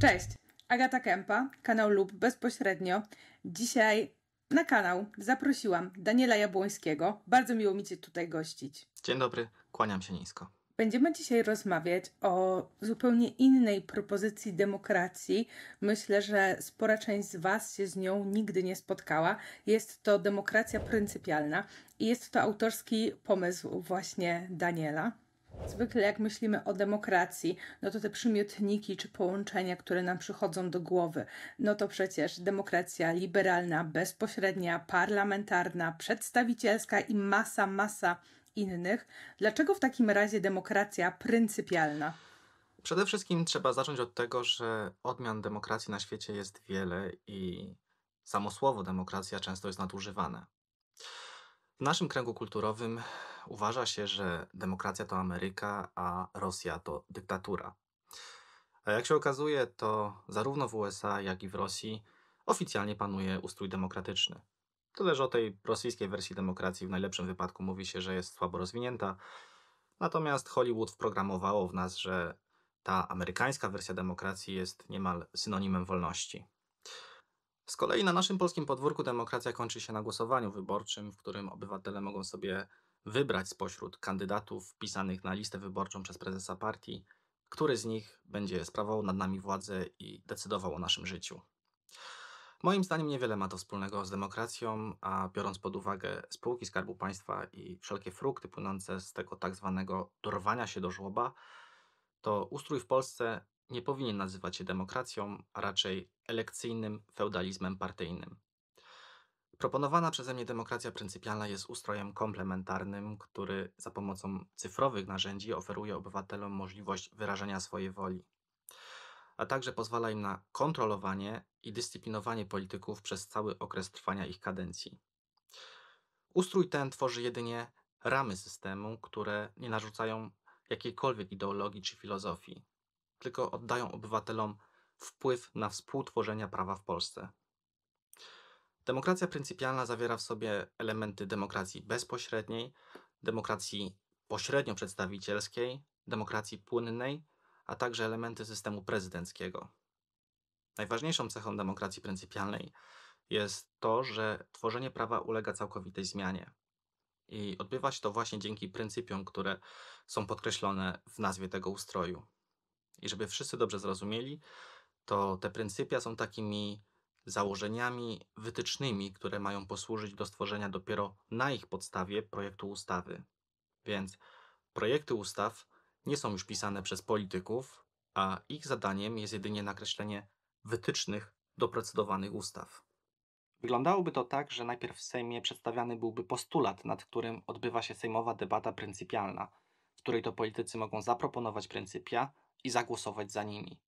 Cześć, Agata Kępa, kanał lub bezpośrednio. Dzisiaj na kanał zaprosiłam Daniela Jabłońskiego. Bardzo miło mi Cię tutaj gościć. Dzień dobry, kłaniam się nisko. Będziemy dzisiaj rozmawiać o zupełnie innej propozycji demokracji. Myślę, że spora część z Was się z nią nigdy nie spotkała. Jest to demokracja pryncypialna i jest to autorski pomysł właśnie Daniela. Zwykle jak myślimy o demokracji, no to te przymiotniki czy połączenia, które nam przychodzą do głowy, no to przecież demokracja liberalna, bezpośrednia, parlamentarna, przedstawicielska i masa, masa innych. Dlaczego w takim razie demokracja pryncypialna? Przede wszystkim trzeba zacząć od tego, że odmian demokracji na świecie jest wiele i samo słowo demokracja często jest nadużywane. W naszym kręgu kulturowym uważa się, że demokracja to Ameryka, a Rosja to dyktatura. A jak się okazuje, to zarówno w USA, jak i w Rosji oficjalnie panuje ustrój demokratyczny. Tyle, że o tej rosyjskiej wersji demokracji w najlepszym wypadku mówi się, że jest słabo rozwinięta. Natomiast Hollywood wprogramowało w nas, że ta amerykańska wersja demokracji jest niemal synonimem wolności. Z kolei na naszym polskim podwórku demokracja kończy się na głosowaniu wyborczym, w którym obywatele mogą sobie wybrać spośród kandydatów wpisanych na listę wyborczą przez prezesa partii, który z nich będzie sprawował nad nami władzę i decydował o naszym życiu. Moim zdaniem niewiele ma to wspólnego z demokracją, a biorąc pod uwagę spółki Skarbu Państwa i wszelkie frukty płynące z tego tak zwanego dorwania się do żłoba, to ustrój w Polsce nie powinien nazywać się demokracją, a raczej elekcyjnym feudalizmem partyjnym. Proponowana przeze mnie demokracja pryncypialna jest ustrojem komplementarnym, który za pomocą cyfrowych narzędzi oferuje obywatelom możliwość wyrażenia swojej woli, a także pozwala im na kontrolowanie i dyscyplinowanie polityków przez cały okres trwania ich kadencji. Ustrój ten tworzy jedynie ramy systemu, które nie narzucają jakiejkolwiek ideologii czy filozofii, tylko oddają obywatelom wpływ na współtworzenie prawa w Polsce. Demokracja pryncypialna zawiera w sobie elementy demokracji bezpośredniej, demokracji pośrednio przedstawicielskiej, demokracji płynnej, a także elementy systemu prezydenckiego. Najważniejszą cechą demokracji pryncypialnej jest to, że tworzenie prawa ulega całkowitej zmianie. I odbywa się to właśnie dzięki pryncypiom, które są podkreślone w nazwie tego ustroju. I żeby wszyscy dobrze zrozumieli, to te pryncypia są takimi założeniami wytycznymi, które mają posłużyć do stworzenia dopiero na ich podstawie projektu ustawy. Więc projekty ustaw nie są już pisane przez polityków, a ich zadaniem jest jedynie nakreślenie wytycznych do procedowanych ustaw. Wyglądałoby to tak, że najpierw w Sejmie przedstawiany byłby postulat, nad którym odbywa się sejmowa debata pryncypialna, w której to politycy mogą zaproponować pryncypia i zagłosować za nimi.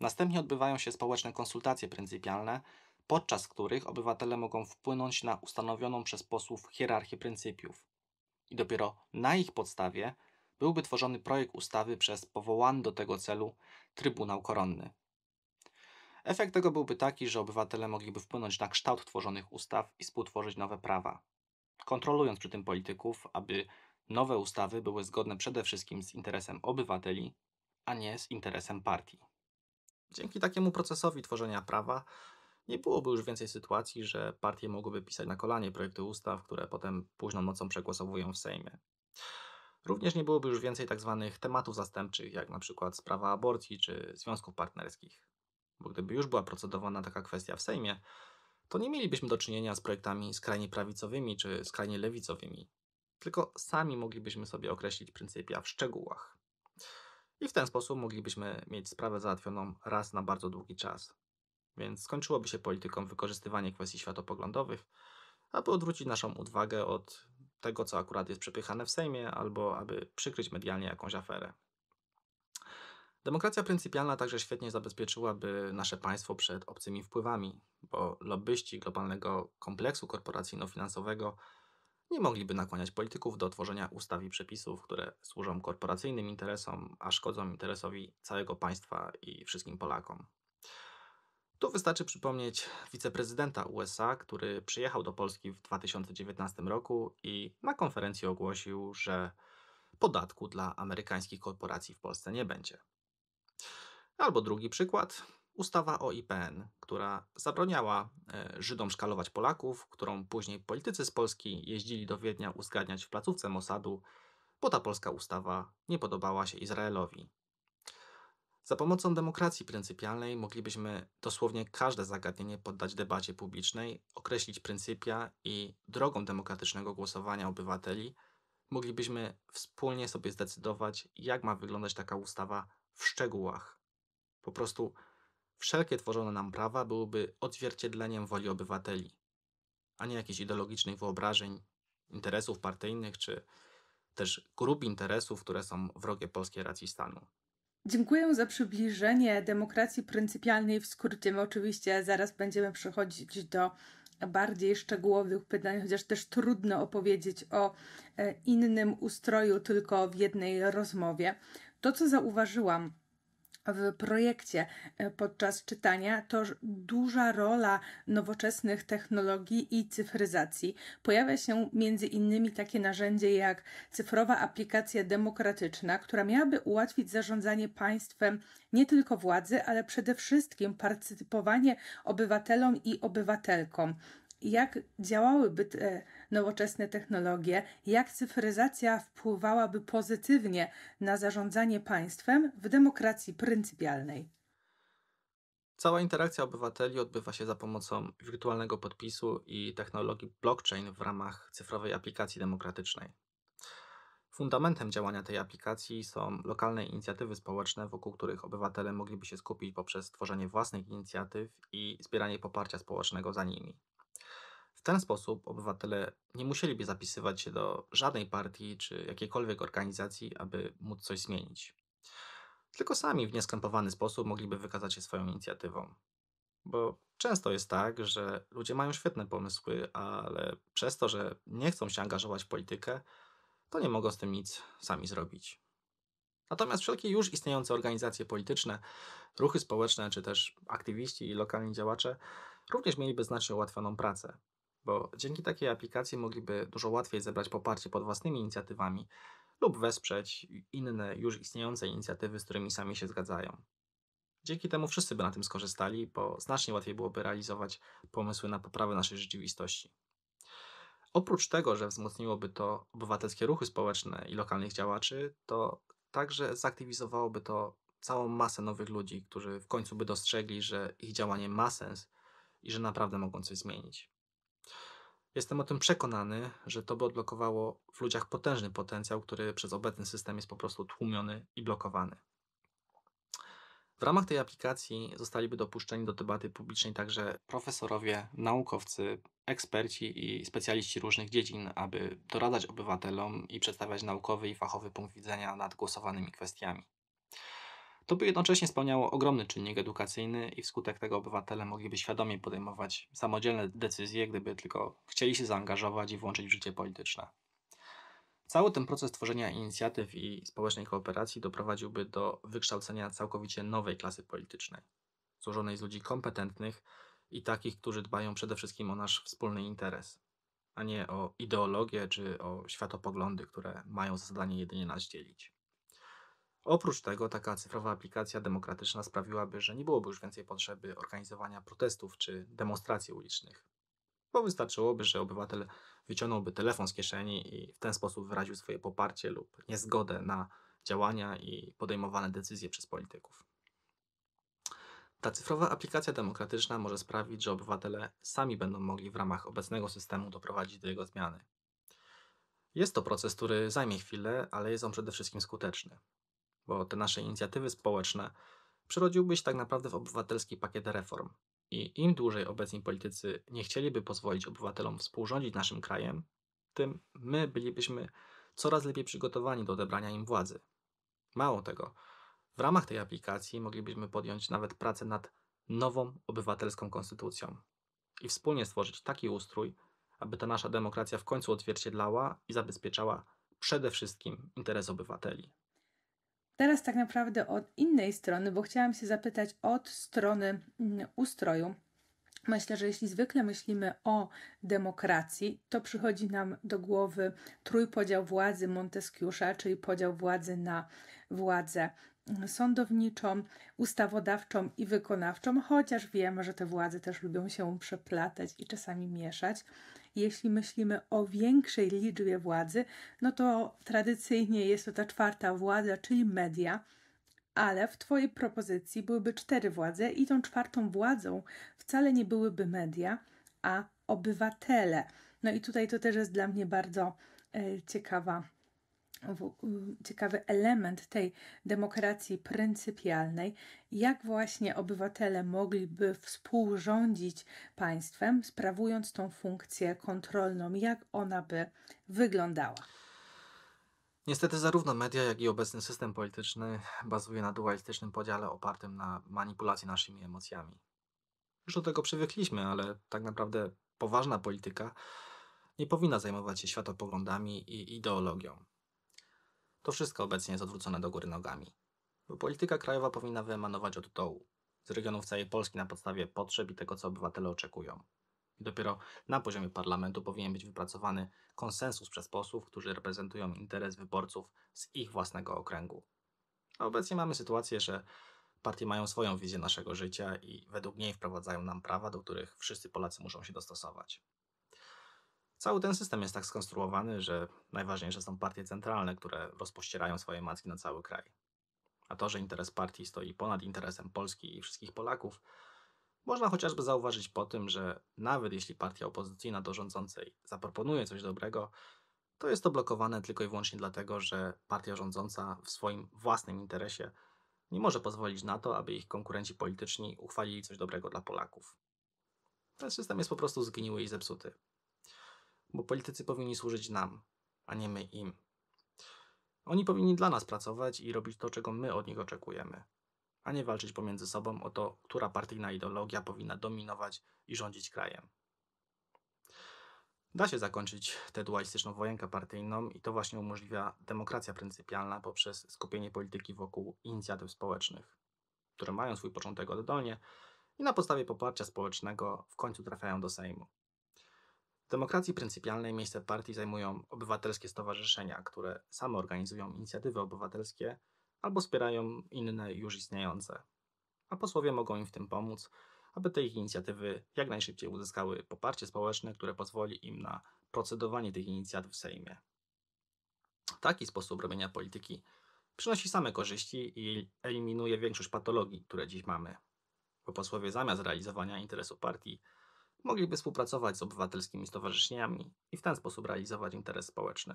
Następnie odbywają się społeczne konsultacje pryncypialne, podczas których obywatele mogą wpłynąć na ustanowioną przez posłów hierarchię pryncypiów. I dopiero na ich podstawie byłby tworzony projekt ustawy przez powołany do tego celu Trybunał Koronny. Efekt tego byłby taki, że obywatele mogliby wpłynąć na kształt tworzonych ustaw i współtworzyć nowe prawa, kontrolując przy tym polityków, aby nowe ustawy były zgodne przede wszystkim z interesem obywateli, a nie z interesem partii. Dzięki takiemu procesowi tworzenia prawa nie byłoby już więcej sytuacji, że partie mogłyby pisać na kolanie projekty ustaw, które potem późną nocą przegłosowują w Sejmie. Również nie byłoby już więcej tak zwanych tematów zastępczych, jak na przykład sprawa aborcji czy związków partnerskich. Bo gdyby już była procedowana taka kwestia w Sejmie, to nie mielibyśmy do czynienia z projektami skrajnie prawicowymi czy skrajnie lewicowymi, tylko sami moglibyśmy sobie określić pryncypia w szczegółach i w ten sposób moglibyśmy mieć sprawę załatwioną raz na bardzo długi czas. Więc skończyłoby się politykom wykorzystywanie kwestii światopoglądowych, aby odwrócić naszą uwagę od tego, co akurat jest przepychane w Sejmie, albo aby przykryć medialnie jakąś aferę. Demokracja pryncypialna także świetnie zabezpieczyłaby nasze państwo przed obcymi wpływami, bo lobbyści globalnego kompleksu korporacyjno-finansowego nie mogliby nakłaniać polityków do tworzenia ustaw i przepisów, które służą korporacyjnym interesom, a szkodzą interesowi całego państwa i wszystkim Polakom. Tu wystarczy przypomnieć wiceprezydenta USA, który przyjechał do Polski w 2019 roku i na konferencji ogłosił, że podatku dla amerykańskich korporacji w Polsce nie będzie. Albo drugi przykład, ustawa o IPN, która zabroniała e, Żydom szkalować Polaków, którą później politycy z Polski jeździli do Wiednia uzgadniać w placówce Mossadu, bo ta polska ustawa nie podobała się Izraelowi. Za pomocą demokracji pryncypialnej moglibyśmy dosłownie każde zagadnienie poddać debacie publicznej, określić pryncypia i drogą demokratycznego głosowania obywateli moglibyśmy wspólnie sobie zdecydować, jak ma wyglądać taka ustawa w szczegółach. Po prostu Wszelkie tworzone nam prawa byłyby odzwierciedleniem woli obywateli, a nie jakichś ideologicznych wyobrażeń, interesów partyjnych czy też grup interesów, które są wrogie polskiej racji stanu. Dziękuję za przybliżenie demokracji pryncypialnej w skrócie. My oczywiście zaraz będziemy przechodzić do bardziej szczegółowych pytań, chociaż też trudno opowiedzieć o e, innym ustroju tylko w jednej rozmowie. To, co zauważyłam, w projekcie e, podczas czytania, to duża rola nowoczesnych technologii i cyfryzacji. Pojawia się między innymi takie narzędzie jak cyfrowa aplikacja demokratyczna, która miałaby ułatwić zarządzanie państwem nie tylko władzy, ale przede wszystkim partycypowanie obywatelom i obywatelkom. Jak działałyby te nowoczesne technologie, jak cyfryzacja wpływałaby pozytywnie na zarządzanie państwem w demokracji pryncypialnej. Cała interakcja obywateli odbywa się za pomocą wirtualnego podpisu i technologii blockchain w ramach cyfrowej aplikacji demokratycznej. Fundamentem działania tej aplikacji są lokalne inicjatywy społeczne, wokół których obywatele mogliby się skupić poprzez tworzenie własnych inicjatyw i zbieranie poparcia społecznego za nimi. W ten sposób obywatele nie musieliby zapisywać się do żadnej partii czy jakiejkolwiek organizacji, aby móc coś zmienić. Tylko sami w nieskrępowany sposób mogliby wykazać się swoją inicjatywą. Bo często jest tak, że ludzie mają świetne pomysły, ale przez to, że nie chcą się angażować w politykę, to nie mogą z tym nic sami zrobić. Natomiast wszelkie już istniejące organizacje polityczne, ruchy społeczne czy też aktywiści i lokalni działacze również mieliby znacznie ułatwioną pracę, bo dzięki takiej aplikacji mogliby dużo łatwiej zebrać poparcie pod własnymi inicjatywami lub wesprzeć inne już istniejące inicjatywy, z którymi sami się zgadzają. Dzięki temu wszyscy by na tym skorzystali, bo znacznie łatwiej byłoby realizować pomysły na poprawę naszej rzeczywistości. Oprócz tego, że wzmocniłoby to obywatelskie ruchy społeczne i lokalnych działaczy, to także zaktywizowałoby to całą masę nowych ludzi, którzy w końcu by dostrzegli, że ich działanie ma sens i że naprawdę mogą coś zmienić. Jestem o tym przekonany, że to by odblokowało w ludziach potężny potencjał, który przez obecny system jest po prostu tłumiony i blokowany. W ramach tej aplikacji zostaliby dopuszczeni do debaty publicznej także profesorowie, naukowcy, eksperci i specjaliści różnych dziedzin, aby doradzać obywatelom i przedstawiać naukowy i fachowy punkt widzenia nad głosowanymi kwestiami. To by jednocześnie spełniało ogromny czynnik edukacyjny i wskutek tego obywatele mogliby świadomie podejmować samodzielne decyzje, gdyby tylko chcieli się zaangażować i włączyć w życie polityczne. Cały ten proces tworzenia inicjatyw i społecznej kooperacji doprowadziłby do wykształcenia całkowicie nowej klasy politycznej, złożonej z ludzi kompetentnych i takich, którzy dbają przede wszystkim o nasz wspólny interes, a nie o ideologię czy o światopoglądy, które mają za zadanie jedynie nas dzielić. Oprócz tego taka cyfrowa aplikacja demokratyczna sprawiłaby, że nie byłoby już więcej potrzeby organizowania protestów czy demonstracji ulicznych, bo wystarczyłoby, że obywatel wyciągnąłby telefon z kieszeni i w ten sposób wyraził swoje poparcie lub niezgodę na działania i podejmowane decyzje przez polityków. Ta cyfrowa aplikacja demokratyczna może sprawić, że obywatele sami będą mogli w ramach obecnego systemu doprowadzić do jego zmiany. Jest to proces, który zajmie chwilę, ale jest on przede wszystkim skuteczny bo te nasze inicjatywy społeczne przerodziłby się tak naprawdę w obywatelski pakiet reform. I im dłużej obecni politycy nie chcieliby pozwolić obywatelom współrządzić naszym krajem, tym my bylibyśmy coraz lepiej przygotowani do odebrania im władzy. Mało tego, w ramach tej aplikacji moglibyśmy podjąć nawet pracę nad nową obywatelską konstytucją i wspólnie stworzyć taki ustrój, aby ta nasza demokracja w końcu odzwierciedlała i zabezpieczała przede wszystkim interes obywateli. Teraz tak naprawdę od innej strony, bo chciałam się zapytać od strony mm, ustroju. Myślę, że jeśli zwykle myślimy o demokracji, to przychodzi nam do głowy trójpodział władzy Monteskiusza, czyli podział władzy na władzę mm, sądowniczą, ustawodawczą i wykonawczą, chociaż wiemy, że te władze też lubią się przeplatać i czasami mieszać. Jeśli myślimy o większej liczbie władzy, no to tradycyjnie jest to ta czwarta władza, czyli media. Ale w Twojej propozycji byłyby cztery władze, i tą czwartą władzą wcale nie byłyby media, a obywatele. No i tutaj to też jest dla mnie bardzo e, ciekawa ciekawy element tej demokracji pryncypialnej, jak właśnie obywatele mogliby współrządzić państwem, sprawując tą funkcję kontrolną, jak ona by wyglądała. Niestety zarówno media, jak i obecny system polityczny bazuje na dualistycznym podziale opartym na manipulacji naszymi emocjami. Już do tego przywykliśmy, ale tak naprawdę poważna polityka nie powinna zajmować się światopoglądami i ideologią. To wszystko obecnie jest odwrócone do góry nogami. polityka krajowa powinna wyemanować od dołu, z regionów całej Polski na podstawie potrzeb i tego, co obywatele oczekują. I dopiero na poziomie parlamentu powinien być wypracowany konsensus przez posłów, którzy reprezentują interes wyborców z ich własnego okręgu. A obecnie mamy sytuację, że partie mają swoją wizję naszego życia i według niej wprowadzają nam prawa, do których wszyscy Polacy muszą się dostosować. Cały ten system jest tak skonstruowany, że najważniejsze są partie centralne, które rozpościerają swoje macki na cały kraj. A to, że interes partii stoi ponad interesem Polski i wszystkich Polaków, można chociażby zauważyć po tym, że nawet jeśli partia opozycyjna do rządzącej zaproponuje coś dobrego, to jest to blokowane tylko i wyłącznie dlatego, że partia rządząca w swoim własnym interesie nie może pozwolić na to, aby ich konkurenci polityczni uchwalili coś dobrego dla Polaków. Ten system jest po prostu zgniły i zepsuty bo politycy powinni służyć nam, a nie my im. Oni powinni dla nas pracować i robić to, czego my od nich oczekujemy, a nie walczyć pomiędzy sobą o to, która partyjna ideologia powinna dominować i rządzić krajem. Da się zakończyć tę dualistyczną wojenkę partyjną i to właśnie umożliwia demokracja pryncypialna poprzez skupienie polityki wokół inicjatyw społecznych, które mają swój początek oddolnie i na podstawie poparcia społecznego w końcu trafiają do Sejmu. W demokracji pryncypialnej miejsce partii zajmują obywatelskie stowarzyszenia, które same organizują inicjatywy obywatelskie albo wspierają inne już istniejące. A posłowie mogą im w tym pomóc, aby te ich inicjatywy jak najszybciej uzyskały poparcie społeczne, które pozwoli im na procedowanie tych inicjatyw w Sejmie. Taki sposób robienia polityki przynosi same korzyści i eliminuje większość patologii, które dziś mamy. Bo posłowie zamiast realizowania interesu partii mogliby współpracować z obywatelskimi stowarzyszeniami i w ten sposób realizować interes społeczny.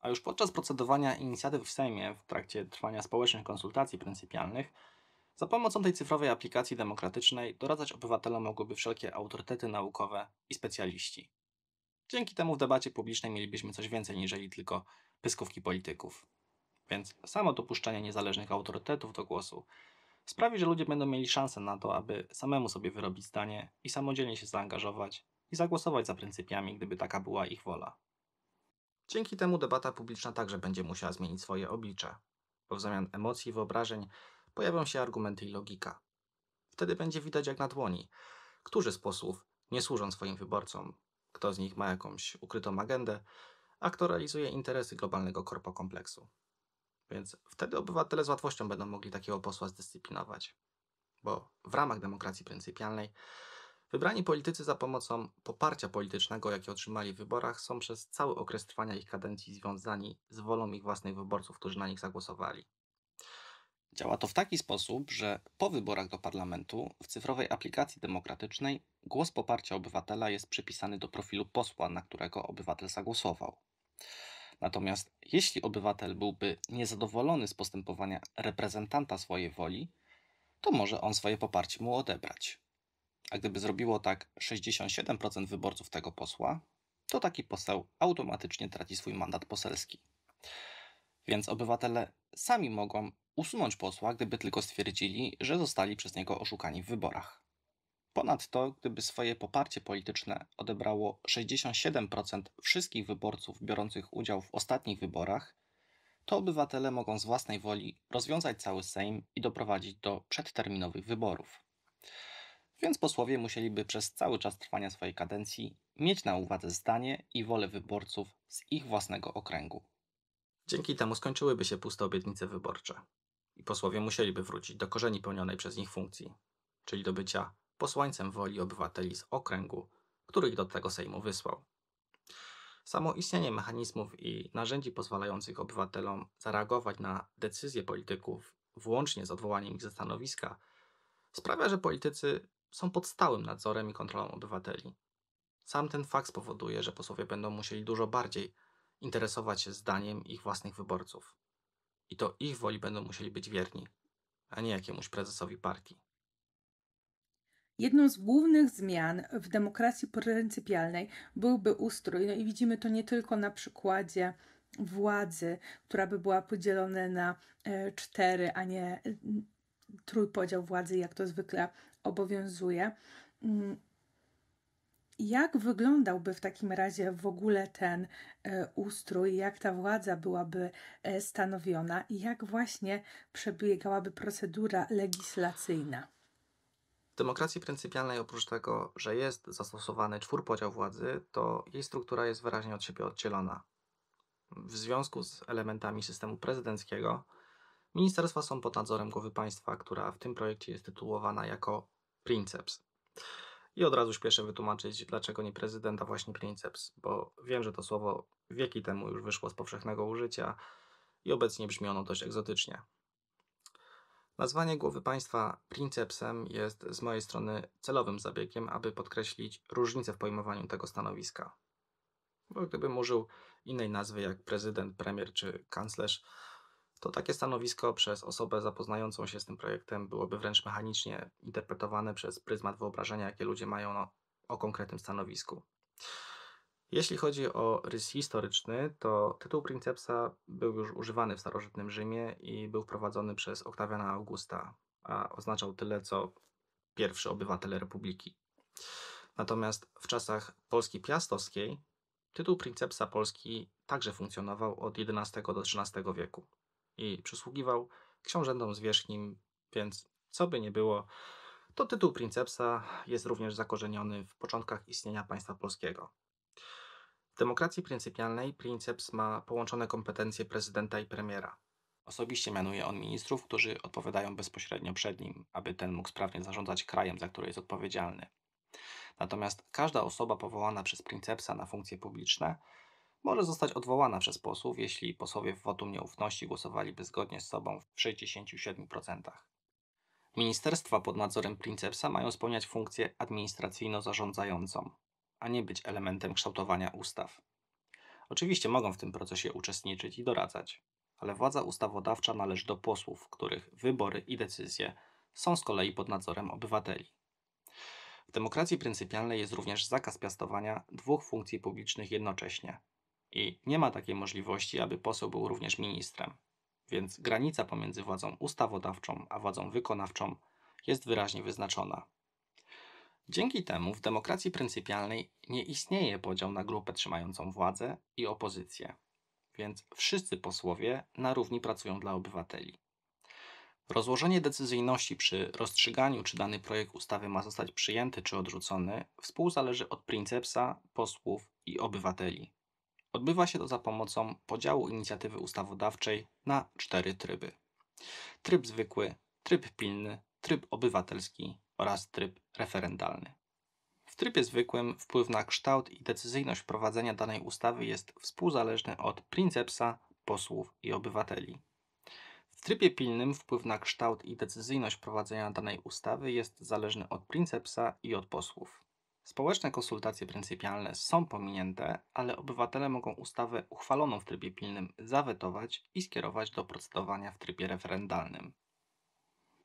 A już podczas procedowania inicjatyw w Sejmie w trakcie trwania społecznych konsultacji pryncypialnych, za pomocą tej cyfrowej aplikacji demokratycznej doradzać obywatelom mogłyby wszelkie autorytety naukowe i specjaliści. Dzięki temu w debacie publicznej mielibyśmy coś więcej niż tylko pyskówki polityków. Więc samo dopuszczenie niezależnych autorytetów do głosu sprawi, że ludzie będą mieli szansę na to, aby samemu sobie wyrobić zdanie i samodzielnie się zaangażować i zagłosować za pryncypiami, gdyby taka była ich wola. Dzięki temu debata publiczna także będzie musiała zmienić swoje oblicze, bo w zamian emocji i wyobrażeń pojawią się argumenty i logika. Wtedy będzie widać jak na dłoni, którzy z posłów nie służą swoim wyborcom, kto z nich ma jakąś ukrytą agendę, a kto realizuje interesy globalnego korpokompleksu. Więc wtedy obywatele z łatwością będą mogli takiego posła zdyscyplinować. Bo w ramach demokracji pryncypialnej wybrani politycy za pomocą poparcia politycznego, jakie otrzymali w wyborach, są przez cały okres trwania ich kadencji związani z wolą ich własnych wyborców, którzy na nich zagłosowali. Działa to w taki sposób, że po wyborach do parlamentu w cyfrowej aplikacji demokratycznej głos poparcia obywatela jest przypisany do profilu posła, na którego obywatel zagłosował. Natomiast jeśli obywatel byłby niezadowolony z postępowania reprezentanta swojej woli, to może on swoje poparcie mu odebrać. A gdyby zrobiło tak 67% wyborców tego posła, to taki poseł automatycznie traci swój mandat poselski. Więc obywatele sami mogą usunąć posła, gdyby tylko stwierdzili, że zostali przez niego oszukani w wyborach. Ponadto, gdyby swoje poparcie polityczne odebrało 67% wszystkich wyborców biorących udział w ostatnich wyborach, to obywatele mogą z własnej woli rozwiązać cały Sejm i doprowadzić do przedterminowych wyborów. Więc posłowie musieliby przez cały czas trwania swojej kadencji mieć na uwadze zdanie i wolę wyborców z ich własnego okręgu. Dzięki temu skończyłyby się puste obietnice wyborcze i posłowie musieliby wrócić do korzeni pełnionej przez nich funkcji, czyli do bycia posłańcem woli obywateli z okręgu, który ich do tego Sejmu wysłał. Samo istnienie mechanizmów i narzędzi pozwalających obywatelom zareagować na decyzje polityków, włącznie z odwołaniem ich ze stanowiska, sprawia, że politycy są pod stałym nadzorem i kontrolą obywateli. Sam ten fakt spowoduje, że posłowie będą musieli dużo bardziej interesować się zdaniem ich własnych wyborców. I to ich woli będą musieli być wierni, a nie jakiemuś prezesowi partii. Jedną z głównych zmian w demokracji pryncypialnej byłby ustrój, no i widzimy to nie tylko na przykładzie władzy, która by była podzielona na e, cztery, a nie mm, trójpodział władzy, jak to zwykle obowiązuje. Mm, jak wyglądałby w takim razie w ogóle ten e, ustrój, jak ta władza byłaby e, stanowiona i jak właśnie przebiegałaby procedura legislacyjna? demokracji pryncypialnej oprócz tego, że jest zastosowany czwórpodział władzy, to jej struktura jest wyraźnie od siebie oddzielona. W związku z elementami systemu prezydenckiego, ministerstwa są pod nadzorem głowy państwa, która w tym projekcie jest tytułowana jako princeps. I od razu śpieszę wytłumaczyć, dlaczego nie prezydenta, właśnie princeps, bo wiem, że to słowo wieki temu już wyszło z powszechnego użycia i obecnie brzmi ono dość egzotycznie. Nazwanie głowy państwa princepsem jest z mojej strony celowym zabiegiem, aby podkreślić różnicę w pojmowaniu tego stanowiska. Bo gdybym użył innej nazwy jak prezydent, premier czy kanclerz, to takie stanowisko przez osobę zapoznającą się z tym projektem byłoby wręcz mechanicznie interpretowane przez pryzmat wyobrażenia, jakie ludzie mają no, o konkretnym stanowisku. Jeśli chodzi o rys historyczny, to tytuł princepsa był już używany w starożytnym Rzymie i był wprowadzony przez Oktawiana Augusta, a oznaczał tyle co pierwszy obywatel republiki. Natomiast w czasach Polski Piastowskiej tytuł princepsa Polski także funkcjonował od XI do XIII wieku i przysługiwał książętom zwierzchnim, więc co by nie było, to tytuł princepsa jest również zakorzeniony w początkach istnienia państwa polskiego demokracji pryncypialnej princeps ma połączone kompetencje prezydenta i premiera. Osobiście mianuje on ministrów, którzy odpowiadają bezpośrednio przed nim, aby ten mógł sprawnie zarządzać krajem, za który jest odpowiedzialny. Natomiast każda osoba powołana przez princepsa na funkcje publiczne może zostać odwołana przez posłów, jeśli posłowie w wotum nieufności głosowaliby zgodnie z sobą w 67%. Ministerstwa pod nadzorem princepsa mają spełniać funkcję administracyjno-zarządzającą, a nie być elementem kształtowania ustaw. Oczywiście mogą w tym procesie uczestniczyć i doradzać, ale władza ustawodawcza należy do posłów, których wybory i decyzje są z kolei pod nadzorem obywateli. W demokracji pryncypialnej jest również zakaz piastowania dwóch funkcji publicznych jednocześnie i nie ma takiej możliwości, aby poseł był również ministrem, więc granica pomiędzy władzą ustawodawczą a władzą wykonawczą jest wyraźnie wyznaczona. Dzięki temu w demokracji pryncypialnej nie istnieje podział na grupę trzymającą władzę i opozycję, więc wszyscy posłowie na równi pracują dla obywateli. Rozłożenie decyzyjności przy rozstrzyganiu, czy dany projekt ustawy ma zostać przyjęty czy odrzucony, współzależy od princepsa, posłów i obywateli. Odbywa się to za pomocą podziału inicjatywy ustawodawczej na cztery tryby: tryb zwykły, tryb pilny, tryb obywatelski oraz tryb referendalny. W trybie zwykłym wpływ na kształt i decyzyjność prowadzenia danej ustawy jest współzależny od princepsa, posłów i obywateli. W trybie pilnym wpływ na kształt i decyzyjność prowadzenia danej ustawy jest zależny od princepsa i od posłów. Społeczne konsultacje pryncypialne są pominięte, ale obywatele mogą ustawę uchwaloną w trybie pilnym zawetować i skierować do procedowania w trybie referendalnym.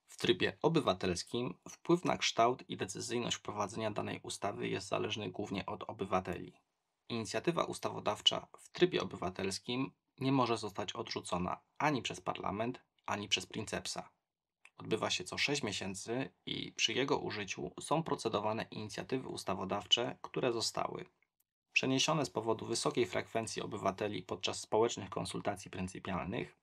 W trybie obywatelskim wpływ na kształt i decyzyjność prowadzenia danej ustawy jest zależny głównie od obywateli. Inicjatywa ustawodawcza w trybie obywatelskim nie może zostać odrzucona ani przez parlament, ani przez princepsa. Odbywa się co 6 miesięcy i przy jego użyciu są procedowane inicjatywy ustawodawcze, które zostały przeniesione z powodu wysokiej frekwencji obywateli podczas społecznych konsultacji pryncypialnych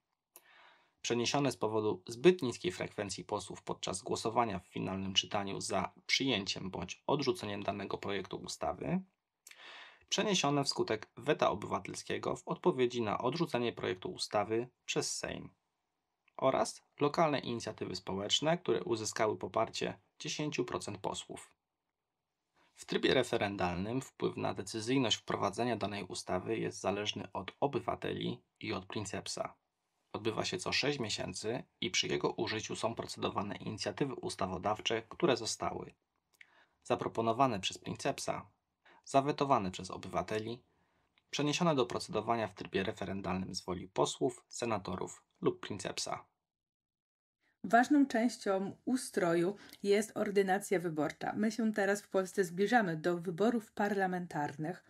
przeniesione z powodu zbyt niskiej frekwencji posłów podczas głosowania w finalnym czytaniu za przyjęciem bądź odrzuceniem danego projektu ustawy, przeniesione wskutek weta obywatelskiego w odpowiedzi na odrzucenie projektu ustawy przez Sejm oraz lokalne inicjatywy społeczne, które uzyskały poparcie 10% posłów. W trybie referendalnym wpływ na decyzyjność wprowadzenia danej ustawy jest zależny od obywateli i od princepsa odbywa się co 6 miesięcy i przy jego użyciu są procedowane inicjatywy ustawodawcze, które zostały zaproponowane przez Princepsa, zawetowane przez obywateli, przeniesione do procedowania w trybie referendalnym z woli posłów, senatorów lub Princepsa. Ważną częścią ustroju jest ordynacja wyborcza. My się teraz w Polsce zbliżamy do wyborów parlamentarnych,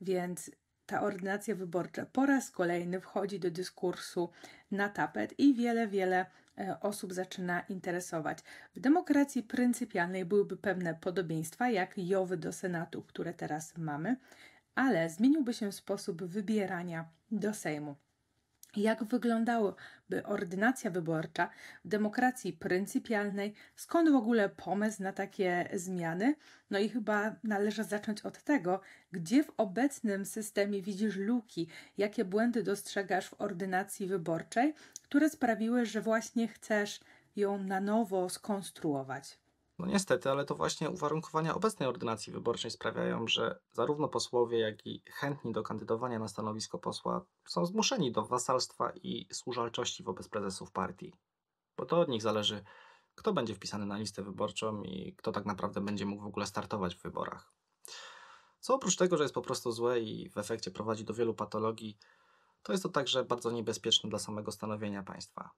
więc ta ordynacja wyborcza po raz kolejny wchodzi do dyskursu na tapet i wiele, wiele e, osób zaczyna interesować. W demokracji pryncypialnej byłyby pewne podobieństwa, jak Jowy do Senatu, które teraz mamy, ale zmieniłby się sposób wybierania do Sejmu jak wyglądałaby ordynacja wyborcza w demokracji pryncypialnej, skąd w ogóle pomysł na takie zmiany. No i chyba należy zacząć od tego, gdzie w obecnym systemie widzisz luki, jakie błędy dostrzegasz w ordynacji wyborczej, które sprawiły, że właśnie chcesz ją na nowo skonstruować. No niestety, ale to właśnie uwarunkowania obecnej ordynacji wyborczej sprawiają, że zarówno posłowie, jak i chętni do kandydowania na stanowisko posła są zmuszeni do wasalstwa i służalczości wobec prezesów partii. Bo to od nich zależy, kto będzie wpisany na listę wyborczą i kto tak naprawdę będzie mógł w ogóle startować w wyborach. Co oprócz tego, że jest po prostu złe i w efekcie prowadzi do wielu patologii, to jest to także bardzo niebezpieczne dla samego stanowienia państwa.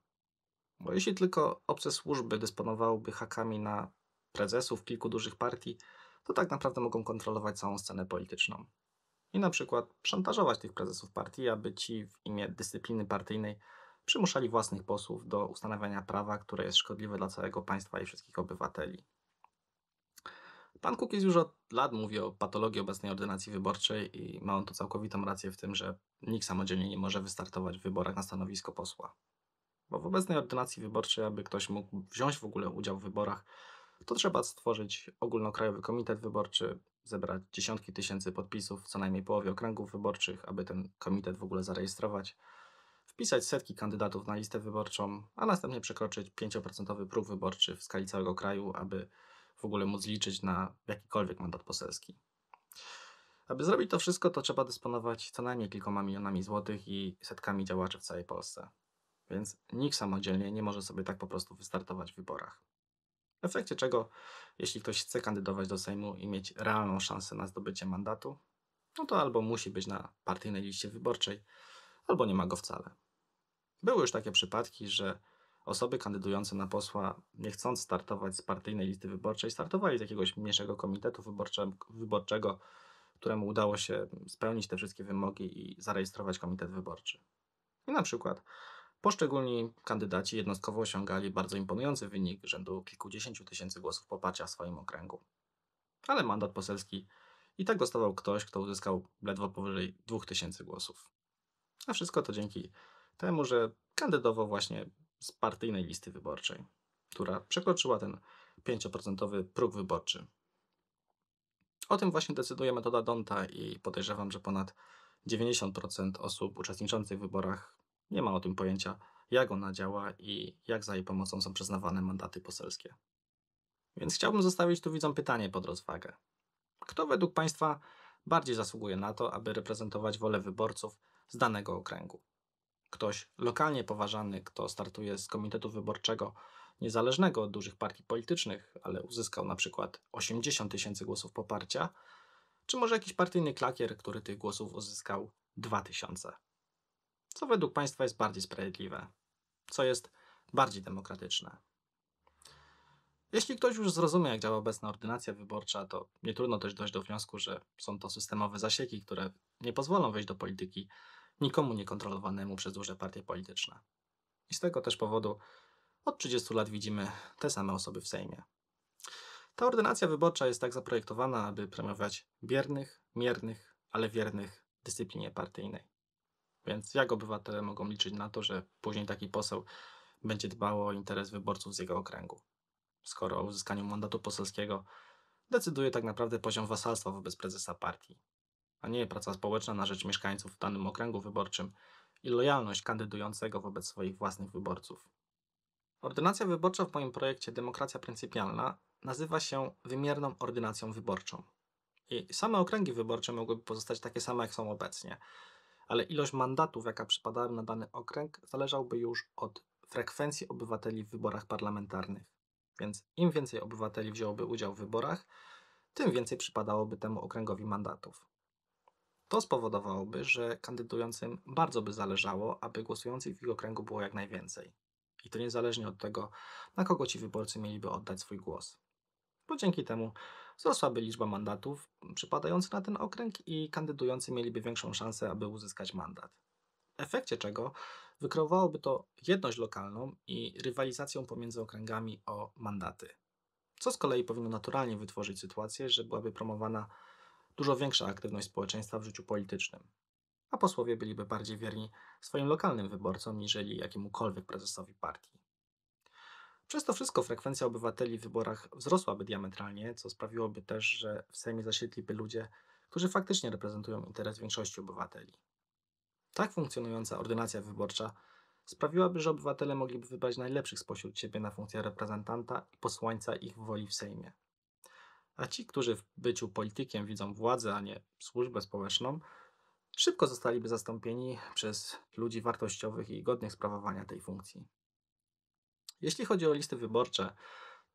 Bo jeśli tylko obce służby dysponowałyby hakami na prezesów kilku dużych partii, to tak naprawdę mogą kontrolować całą scenę polityczną. I na przykład szantażować tych prezesów partii, aby ci w imię dyscypliny partyjnej przymuszali własnych posłów do ustanawiania prawa, które jest szkodliwe dla całego państwa i wszystkich obywateli. Pan Kukiz już od lat mówi o patologii obecnej ordynacji wyborczej i ma on tu całkowitą rację w tym, że nikt samodzielnie nie może wystartować w wyborach na stanowisko posła. Bo w obecnej ordynacji wyborczej, aby ktoś mógł wziąć w ogóle udział w wyborach, to trzeba stworzyć ogólnokrajowy komitet wyborczy, zebrać dziesiątki tysięcy podpisów w co najmniej połowie okręgów wyborczych, aby ten komitet w ogóle zarejestrować, wpisać setki kandydatów na listę wyborczą, a następnie przekroczyć 5% próg wyborczy w skali całego kraju, aby w ogóle móc liczyć na jakikolwiek mandat poselski. Aby zrobić to wszystko, to trzeba dysponować co najmniej kilkoma milionami złotych i setkami działaczy w całej Polsce. Więc nikt samodzielnie nie może sobie tak po prostu wystartować w wyborach w efekcie czego, jeśli ktoś chce kandydować do Sejmu i mieć realną szansę na zdobycie mandatu, no to albo musi być na partyjnej liście wyborczej, albo nie ma go wcale. Były już takie przypadki, że osoby kandydujące na posła, nie chcąc startować z partyjnej listy wyborczej, startowali z jakiegoś mniejszego komitetu wyborcze, wyborczego, któremu udało się spełnić te wszystkie wymogi i zarejestrować komitet wyborczy. I na przykład Poszczególni kandydaci jednostkowo osiągali bardzo imponujący wynik rzędu kilkudziesięciu tysięcy głosów poparcia w swoim okręgu. Ale mandat poselski i tak dostawał ktoś, kto uzyskał ledwo powyżej dwóch tysięcy głosów. A wszystko to dzięki temu, że kandydował właśnie z partyjnej listy wyborczej, która przekroczyła ten 5% próg wyborczy. O tym właśnie decyduje metoda Donta i podejrzewam, że ponad 90% osób uczestniczących w wyborach nie ma o tym pojęcia, jak ona działa i jak za jej pomocą są przyznawane mandaty poselskie. Więc chciałbym zostawić tu widzom pytanie pod rozwagę. Kto według Państwa bardziej zasługuje na to, aby reprezentować wolę wyborców z danego okręgu? Ktoś lokalnie poważany, kto startuje z komitetu wyborczego niezależnego od dużych partii politycznych, ale uzyskał na przykład 80 tysięcy głosów poparcia, czy może jakiś partyjny klakier, który tych głosów uzyskał 2000? Co według Państwa jest bardziej sprawiedliwe? Co jest bardziej demokratyczne? Jeśli ktoś już zrozumie, jak działa obecna ordynacja wyborcza, to nie trudno też dojść do wniosku, że są to systemowe zasieki, które nie pozwolą wejść do polityki nikomu niekontrolowanemu przez duże partie polityczne. I z tego też powodu od 30 lat widzimy te same osoby w Sejmie. Ta ordynacja wyborcza jest tak zaprojektowana, aby premiować biernych, miernych, ale wiernych dyscyplinie partyjnej. Więc jak obywatele mogą liczyć na to, że później taki poseł będzie dbał o interes wyborców z jego okręgu, skoro o uzyskaniu mandatu poselskiego decyduje tak naprawdę poziom wasalstwa wobec prezesa partii, a nie praca społeczna na rzecz mieszkańców w danym okręgu wyborczym i lojalność kandydującego wobec swoich własnych wyborców. Ordynacja wyborcza w moim projekcie Demokracja Pryncypialna nazywa się wymierną ordynacją wyborczą. I same okręgi wyborcze mogłyby pozostać takie same, jak są obecnie – ale ilość mandatów, jaka przypadała na dany okręg, zależałby już od frekwencji obywateli w wyborach parlamentarnych. Więc im więcej obywateli wzięłoby udział w wyborach, tym więcej przypadałoby temu okręgowi mandatów. To spowodowałoby, że kandydującym bardzo by zależało, aby głosujących w ich okręgu było jak najwięcej. I to niezależnie od tego, na kogo ci wyborcy mieliby oddać swój głos bo dzięki temu wzrosłaby liczba mandatów przypadających na ten okręg i kandydujący mieliby większą szansę, aby uzyskać mandat. W efekcie czego wykreowałoby to jedność lokalną i rywalizację pomiędzy okręgami o mandaty. Co z kolei powinno naturalnie wytworzyć sytuację, że byłaby promowana dużo większa aktywność społeczeństwa w życiu politycznym, a posłowie byliby bardziej wierni swoim lokalnym wyborcom niżeli jakiemukolwiek prezesowi partii. Przez to wszystko frekwencja obywateli w wyborach wzrosłaby diametralnie, co sprawiłoby też, że w Sejmie zasiedliby ludzie, którzy faktycznie reprezentują interes większości obywateli. Tak funkcjonująca ordynacja wyborcza sprawiłaby, że obywatele mogliby wybrać najlepszych spośród siebie na funkcję reprezentanta i posłańca ich woli w Sejmie. A ci, którzy w byciu politykiem widzą władzę, a nie służbę społeczną, szybko zostaliby zastąpieni przez ludzi wartościowych i godnych sprawowania tej funkcji. Jeśli chodzi o listy wyborcze,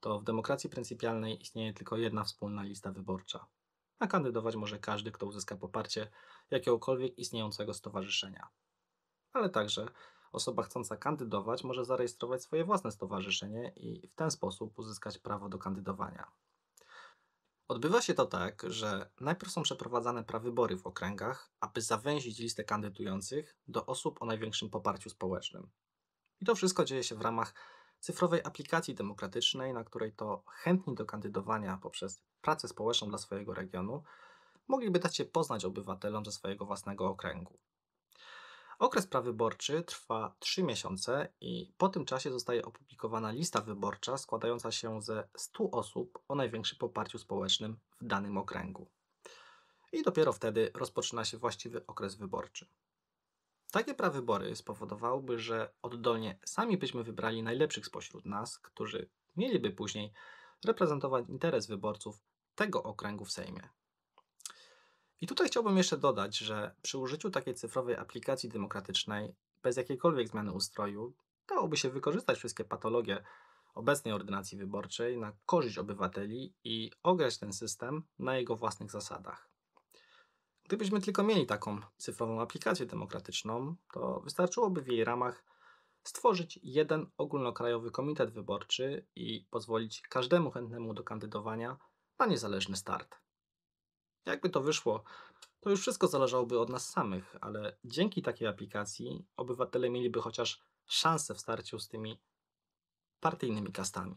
to w demokracji pryncypialnej istnieje tylko jedna wspólna lista wyborcza, a kandydować może każdy, kto uzyska poparcie jakiegokolwiek istniejącego stowarzyszenia. Ale także osoba chcąca kandydować może zarejestrować swoje własne stowarzyszenie i w ten sposób uzyskać prawo do kandydowania. Odbywa się to tak, że najpierw są przeprowadzane prawybory w okręgach, aby zawęzić listę kandydujących do osób o największym poparciu społecznym. I to wszystko dzieje się w ramach cyfrowej aplikacji demokratycznej, na której to chętni do kandydowania poprzez pracę społeczną dla swojego regionu mogliby dać się poznać obywatelom ze swojego własnego okręgu. Okres prawyborczy trwa 3 miesiące i po tym czasie zostaje opublikowana lista wyborcza składająca się ze 100 osób o największym poparciu społecznym w danym okręgu. I dopiero wtedy rozpoczyna się właściwy okres wyborczy. Takie prawybory spowodowałyby, że oddolnie sami byśmy wybrali najlepszych spośród nas, którzy mieliby później reprezentować interes wyborców tego okręgu w Sejmie. I tutaj chciałbym jeszcze dodać, że przy użyciu takiej cyfrowej aplikacji demokratycznej, bez jakiejkolwiek zmiany ustroju, dałoby się wykorzystać wszystkie patologie obecnej ordynacji wyborczej na korzyść obywateli i ograć ten system na jego własnych zasadach. Gdybyśmy tylko mieli taką cyfrową aplikację demokratyczną, to wystarczyłoby w jej ramach stworzyć jeden ogólnokrajowy komitet wyborczy i pozwolić każdemu chętnemu do kandydowania na niezależny start. Jakby to wyszło, to już wszystko zależałoby od nas samych, ale dzięki takiej aplikacji obywatele mieliby chociaż szansę w starciu z tymi partyjnymi kastami.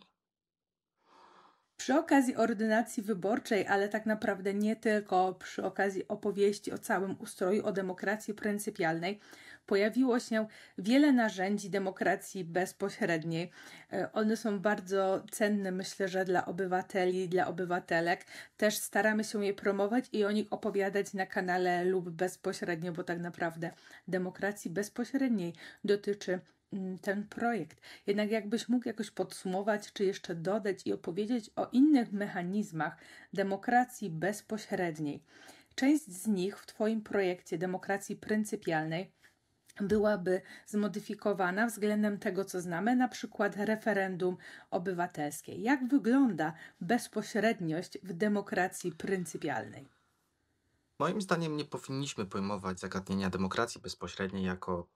Przy okazji ordynacji wyborczej, ale tak naprawdę nie tylko, przy okazji opowieści o całym ustroju, o demokracji pryncypialnej, pojawiło się wiele narzędzi demokracji bezpośredniej. E, one są bardzo cenne, myślę, że dla obywateli, dla obywatelek. Też staramy się je promować i o nich opowiadać na kanale lub bezpośrednio, bo tak naprawdę demokracji bezpośredniej dotyczy Mm, ten projekt. Jednak jakbyś mógł jakoś podsumować, czy jeszcze dodać i opowiedzieć o innych mechanizmach demokracji bezpośredniej. Część z nich w Twoim projekcie demokracji pryncypialnej byłaby zmodyfikowana względem tego, co znamy, na przykład referendum obywatelskie. Jak wygląda bezpośredniość w demokracji pryncypialnej? Moim zdaniem nie powinniśmy pojmować zagadnienia demokracji bezpośredniej jako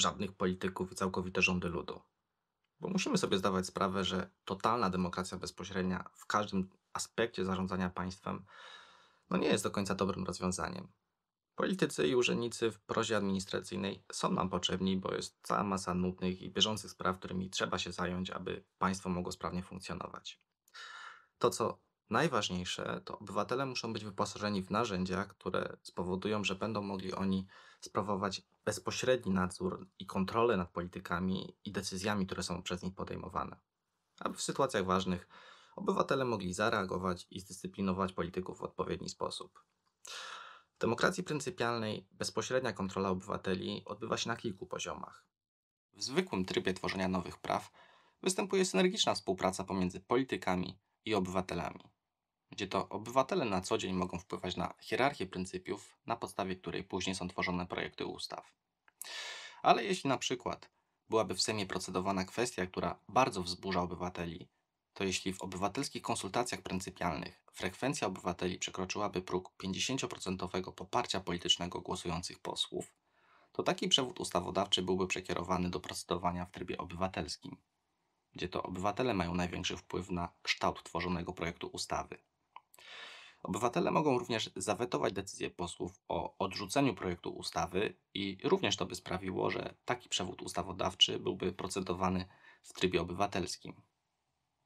żadnych polityków i całkowite rządy ludu. Bo musimy sobie zdawać sprawę, że totalna demokracja bezpośrednia w każdym aspekcie zarządzania państwem no nie jest do końca dobrym rozwiązaniem. Politycy i urzędnicy w prozie administracyjnej są nam potrzebni, bo jest cała masa nudnych i bieżących spraw, którymi trzeba się zająć, aby państwo mogło sprawnie funkcjonować. To, co Najważniejsze to obywatele muszą być wyposażeni w narzędzia, które spowodują, że będą mogli oni sprawować bezpośredni nadzór i kontrolę nad politykami i decyzjami, które są przez nich podejmowane. Aby w sytuacjach ważnych obywatele mogli zareagować i zdyscyplinować polityków w odpowiedni sposób. W demokracji pryncypialnej bezpośrednia kontrola obywateli odbywa się na kilku poziomach. W zwykłym trybie tworzenia nowych praw występuje synergiczna współpraca pomiędzy politykami i obywatelami gdzie to obywatele na co dzień mogą wpływać na hierarchię pryncypiów, na podstawie której później są tworzone projekty ustaw. Ale jeśli na przykład byłaby w Sejmie procedowana kwestia, która bardzo wzburza obywateli, to jeśli w obywatelskich konsultacjach pryncypialnych frekwencja obywateli przekroczyłaby próg 50% poparcia politycznego głosujących posłów, to taki przewód ustawodawczy byłby przekierowany do procedowania w trybie obywatelskim, gdzie to obywatele mają największy wpływ na kształt tworzonego projektu ustawy. Obywatele mogą również zawetować decyzję posłów o odrzuceniu projektu ustawy i również to by sprawiło, że taki przewód ustawodawczy byłby procedowany w trybie obywatelskim.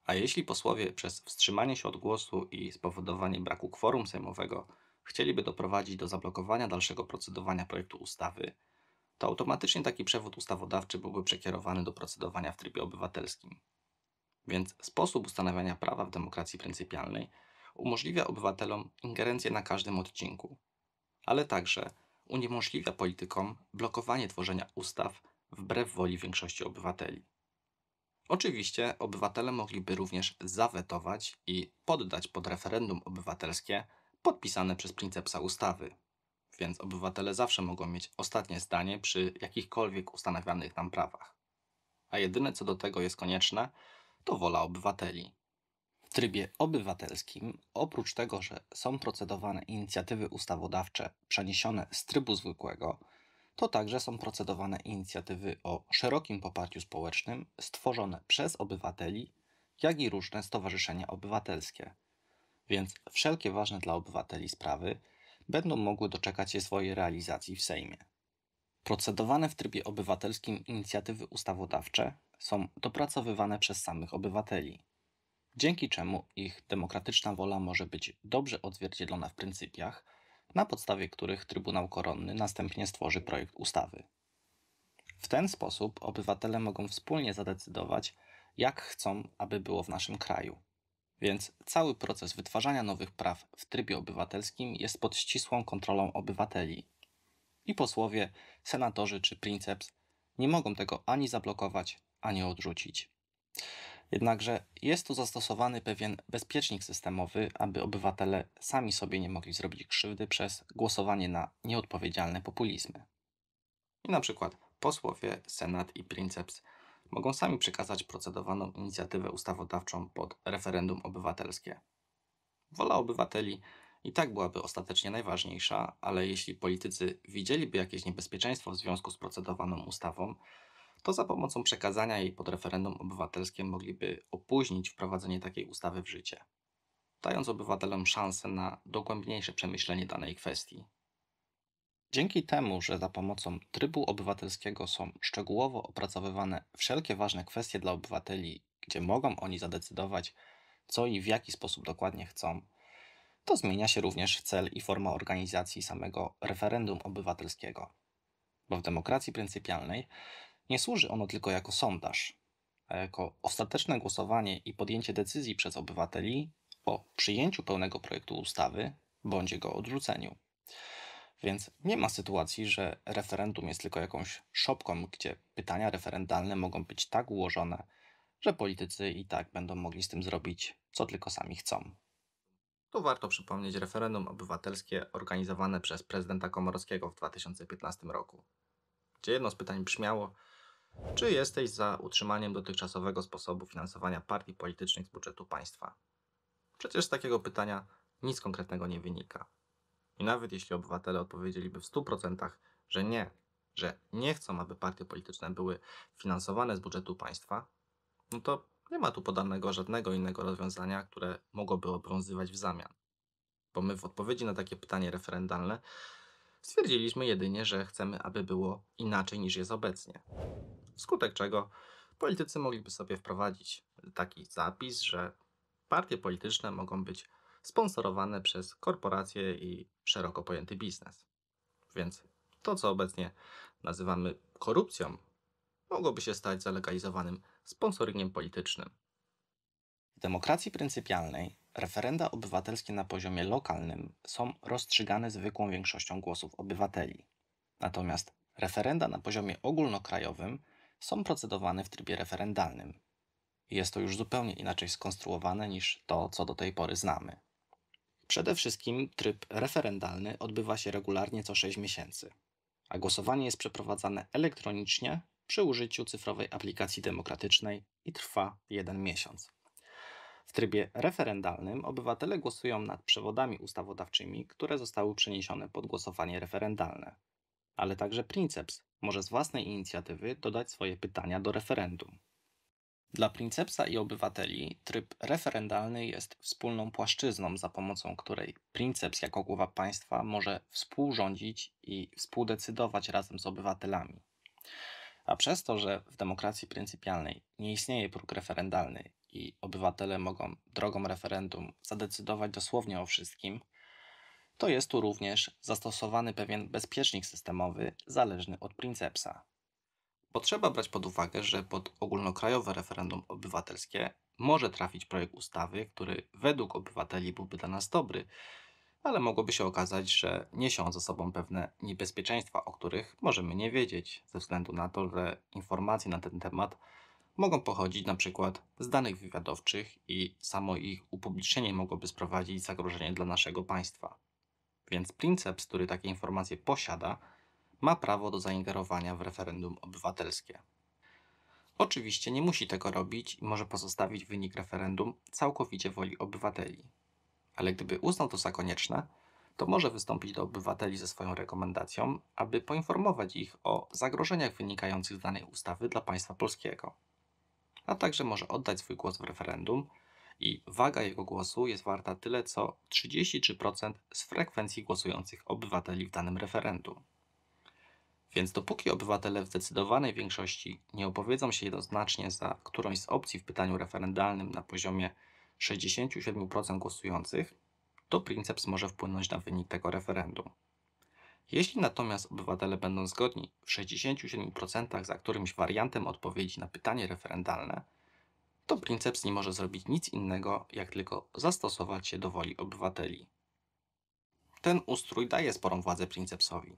A jeśli posłowie przez wstrzymanie się od głosu i spowodowanie braku kworum sejmowego chcieliby doprowadzić do zablokowania dalszego procedowania projektu ustawy, to automatycznie taki przewód ustawodawczy byłby przekierowany do procedowania w trybie obywatelskim. Więc sposób ustanawiania prawa w demokracji pryncypialnej umożliwia obywatelom ingerencję na każdym odcinku, ale także uniemożliwia politykom blokowanie tworzenia ustaw wbrew woli większości obywateli. Oczywiście obywatele mogliby również zawetować i poddać pod referendum obywatelskie podpisane przez Princepsa ustawy, więc obywatele zawsze mogą mieć ostatnie zdanie przy jakichkolwiek ustanawianych nam prawach. A jedyne co do tego jest konieczne, to wola obywateli trybie obywatelskim, oprócz tego, że są procedowane inicjatywy ustawodawcze przeniesione z trybu zwykłego, to także są procedowane inicjatywy o szerokim poparciu społecznym stworzone przez obywateli, jak i różne stowarzyszenia obywatelskie. Więc wszelkie ważne dla obywateli sprawy będą mogły doczekać się swojej realizacji w Sejmie. Procedowane w trybie obywatelskim inicjatywy ustawodawcze są dopracowywane przez samych obywateli dzięki czemu ich demokratyczna wola może być dobrze odzwierciedlona w pryncypiach, na podstawie których Trybunał Koronny następnie stworzy projekt ustawy. W ten sposób obywatele mogą wspólnie zadecydować, jak chcą, aby było w naszym kraju. Więc cały proces wytwarzania nowych praw w trybie obywatelskim jest pod ścisłą kontrolą obywateli. I posłowie, senatorzy czy princeps nie mogą tego ani zablokować, ani odrzucić. Jednakże jest tu zastosowany pewien bezpiecznik systemowy, aby obywatele sami sobie nie mogli zrobić krzywdy przez głosowanie na nieodpowiedzialne populizmy. I na przykład posłowie, senat i princeps mogą sami przekazać procedowaną inicjatywę ustawodawczą pod referendum obywatelskie. Wola obywateli i tak byłaby ostatecznie najważniejsza, ale jeśli politycy widzieliby jakieś niebezpieczeństwo w związku z procedowaną ustawą, to za pomocą przekazania jej pod referendum obywatelskie mogliby opóźnić wprowadzenie takiej ustawy w życie, dając obywatelom szansę na dogłębniejsze przemyślenie danej kwestii. Dzięki temu, że za pomocą trybu obywatelskiego są szczegółowo opracowywane wszelkie ważne kwestie dla obywateli, gdzie mogą oni zadecydować, co i w jaki sposób dokładnie chcą, to zmienia się również cel i forma organizacji samego referendum obywatelskiego. Bo w demokracji pryncypialnej nie służy ono tylko jako sondaż, a jako ostateczne głosowanie i podjęcie decyzji przez obywateli o przyjęciu pełnego projektu ustawy bądź jego odrzuceniu. Więc nie ma sytuacji, że referendum jest tylko jakąś szopką, gdzie pytania referendalne mogą być tak ułożone, że politycy i tak będą mogli z tym zrobić, co tylko sami chcą. Tu warto przypomnieć referendum obywatelskie organizowane przez prezydenta Komorowskiego w 2015 roku, gdzie jedno z pytań brzmiało, czy jesteś za utrzymaniem dotychczasowego sposobu finansowania partii politycznych z budżetu państwa? Przecież z takiego pytania nic konkretnego nie wynika. I nawet jeśli obywatele odpowiedzieliby w 100%, że nie, że nie chcą, aby partie polityczne były finansowane z budżetu państwa, no to nie ma tu podanego żadnego innego rozwiązania, które mogłoby obowiązywać w zamian. Bo my w odpowiedzi na takie pytanie referendalne stwierdziliśmy jedynie, że chcemy, aby było inaczej niż jest obecnie wskutek czego politycy mogliby sobie wprowadzić taki zapis, że partie polityczne mogą być sponsorowane przez korporacje i szeroko pojęty biznes. Więc to, co obecnie nazywamy korupcją, mogłoby się stać zalegalizowanym sponsoringiem politycznym. W demokracji pryncypialnej referenda obywatelskie na poziomie lokalnym są rozstrzygane zwykłą większością głosów obywateli. Natomiast referenda na poziomie ogólnokrajowym są procedowane w trybie referendalnym. Jest to już zupełnie inaczej skonstruowane niż to, co do tej pory znamy. Przede wszystkim tryb referendalny odbywa się regularnie co 6 miesięcy, a głosowanie jest przeprowadzane elektronicznie przy użyciu cyfrowej aplikacji demokratycznej i trwa jeden miesiąc. W trybie referendalnym obywatele głosują nad przewodami ustawodawczymi, które zostały przeniesione pod głosowanie referendalne, ale także princeps, może z własnej inicjatywy dodać swoje pytania do referendum. Dla Princepsa i obywateli tryb referendalny jest wspólną płaszczyzną, za pomocą której Princeps jako głowa państwa może współrządzić i współdecydować razem z obywatelami. A przez to, że w demokracji pryncypialnej nie istnieje próg referendalny i obywatele mogą drogą referendum zadecydować dosłownie o wszystkim, to jest tu również zastosowany pewien bezpiecznik systemowy zależny od Princepsa. Bo trzeba brać pod uwagę, że pod ogólnokrajowe referendum obywatelskie może trafić projekt ustawy, który według obywateli byłby dla nas dobry, ale mogłoby się okazać, że niesie on za sobą pewne niebezpieczeństwa, o których możemy nie wiedzieć, ze względu na to, że informacje na ten temat mogą pochodzić na przykład z danych wywiadowczych i samo ich upublicznienie mogłoby sprowadzić zagrożenie dla naszego państwa. Więc Princeps, który takie informacje posiada, ma prawo do zaingerowania w referendum obywatelskie. Oczywiście nie musi tego robić i może pozostawić wynik referendum całkowicie woli obywateli. Ale gdyby uznał to za konieczne, to może wystąpić do obywateli ze swoją rekomendacją, aby poinformować ich o zagrożeniach wynikających z danej ustawy dla państwa polskiego. A także może oddać swój głos w referendum i waga jego głosu jest warta tyle co 33% z frekwencji głosujących obywateli w danym referendum. Więc dopóki obywatele w zdecydowanej większości nie opowiedzą się jednoznacznie za którąś z opcji w pytaniu referendalnym na poziomie 67% głosujących, to Princeps może wpłynąć na wynik tego referendum. Jeśli natomiast obywatele będą zgodni w 67% za którymś wariantem odpowiedzi na pytanie referendalne, to princeps nie może zrobić nic innego, jak tylko zastosować się do woli obywateli. Ten ustrój daje sporą władzę princepsowi,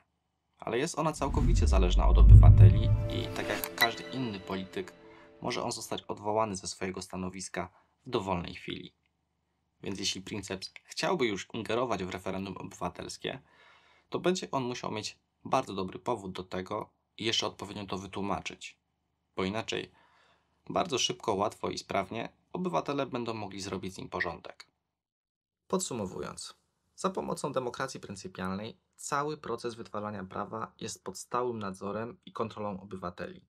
ale jest ona całkowicie zależna od obywateli i tak jak każdy inny polityk, może on zostać odwołany ze swojego stanowiska w dowolnej chwili. Więc jeśli princeps chciałby już ingerować w referendum obywatelskie, to będzie on musiał mieć bardzo dobry powód do tego i jeszcze odpowiednio to wytłumaczyć. Bo inaczej bardzo szybko, łatwo i sprawnie obywatele będą mogli zrobić z nim porządek. Podsumowując, za pomocą demokracji pryncypialnej cały proces wytwarzania prawa jest pod stałym nadzorem i kontrolą obywateli,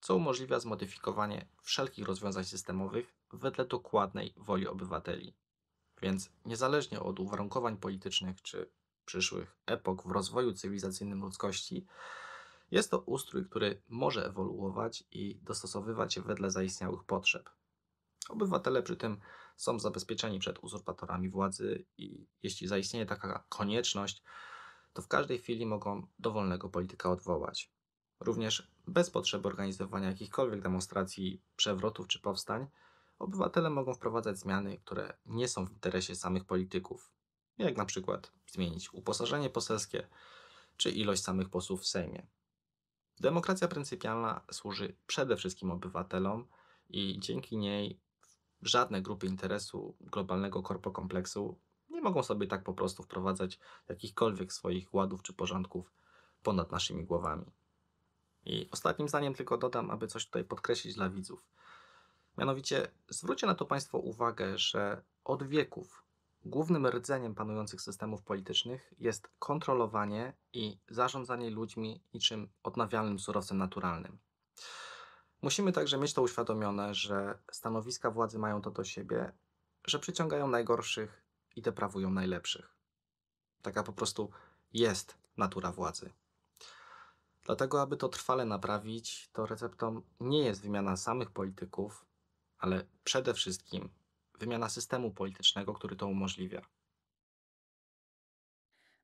co umożliwia zmodyfikowanie wszelkich rozwiązań systemowych wedle dokładnej woli obywateli. Więc niezależnie od uwarunkowań politycznych czy przyszłych epok w rozwoju cywilizacyjnym ludzkości, jest to ustrój, który może ewoluować i dostosowywać się wedle zaistniałych potrzeb. Obywatele przy tym są zabezpieczeni przed uzurpatorami władzy i jeśli zaistnieje taka konieczność, to w każdej chwili mogą dowolnego polityka odwołać. Również bez potrzeby organizowania jakichkolwiek demonstracji, przewrotów czy powstań, obywatele mogą wprowadzać zmiany, które nie są w interesie samych polityków, jak na przykład zmienić uposażenie poselskie czy ilość samych posłów w Sejmie. Demokracja pryncypialna służy przede wszystkim obywatelom i dzięki niej żadne grupy interesu globalnego korpokompleksu nie mogą sobie tak po prostu wprowadzać jakichkolwiek swoich ładów czy porządków ponad naszymi głowami. I ostatnim zdaniem tylko dodam, aby coś tutaj podkreślić dla widzów. Mianowicie zwróćcie na to Państwo uwagę, że od wieków Głównym rdzeniem panujących systemów politycznych jest kontrolowanie i zarządzanie ludźmi niczym odnawialnym surowcem naturalnym. Musimy także mieć to uświadomione, że stanowiska władzy mają to do siebie, że przyciągają najgorszych i deprawują najlepszych. Taka po prostu jest natura władzy. Dlatego, aby to trwale naprawić, to receptą nie jest wymiana samych polityków, ale przede wszystkim wymiana systemu politycznego, który to umożliwia.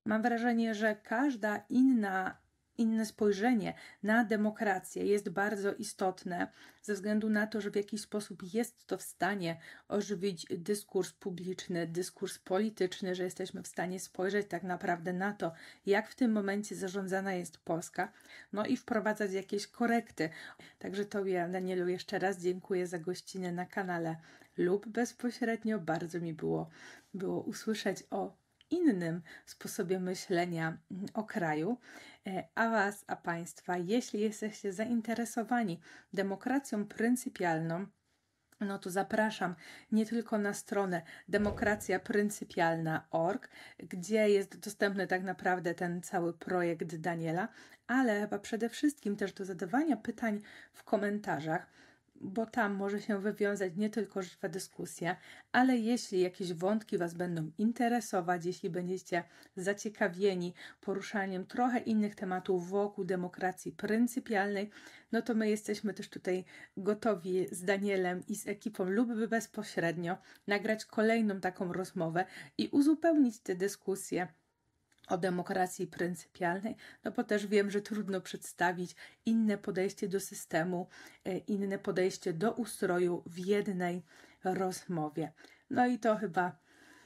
Mam wrażenie, że każda inna inne spojrzenie na demokrację jest bardzo istotne ze względu na to, że w jakiś sposób jest to w stanie ożywić dyskurs publiczny, dyskurs polityczny, że jesteśmy w stanie spojrzeć tak naprawdę na to, jak w tym momencie zarządzana jest Polska, no i wprowadzać jakieś korekty. Także Tobie, Danielu, jeszcze raz dziękuję za gościnę na kanale lub bezpośrednio bardzo mi było, było usłyszeć o innym sposobie myślenia mm, o kraju. E, a Was, a Państwa, jeśli jesteście zainteresowani demokracją pryncypialną, no to zapraszam nie tylko na stronę demokracjapryncypialna.org, gdzie jest dostępny tak naprawdę ten cały projekt Daniela, ale chyba przede wszystkim też do zadawania pytań w komentarzach bo tam może się wywiązać nie tylko żywa dyskusja, ale jeśli jakieś wątki Was będą interesować, jeśli będziecie zaciekawieni poruszaniem trochę innych tematów wokół demokracji pryncypialnej, no to my jesteśmy też tutaj gotowi z Danielem i z ekipą lub bezpośrednio nagrać kolejną taką rozmowę i uzupełnić tę dyskusję o demokracji pryncypialnej, no bo też wiem, że trudno przedstawić inne podejście do systemu, e, inne podejście do ustroju w jednej rozmowie. No i to chyba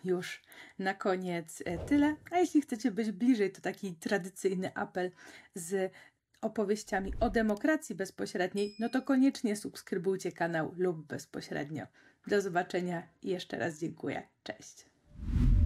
już na koniec e, tyle. A jeśli chcecie być bliżej, to taki tradycyjny apel z opowieściami o demokracji bezpośredniej, no to koniecznie subskrybujcie kanał lub bezpośrednio. Do zobaczenia i jeszcze raz dziękuję. Cześć.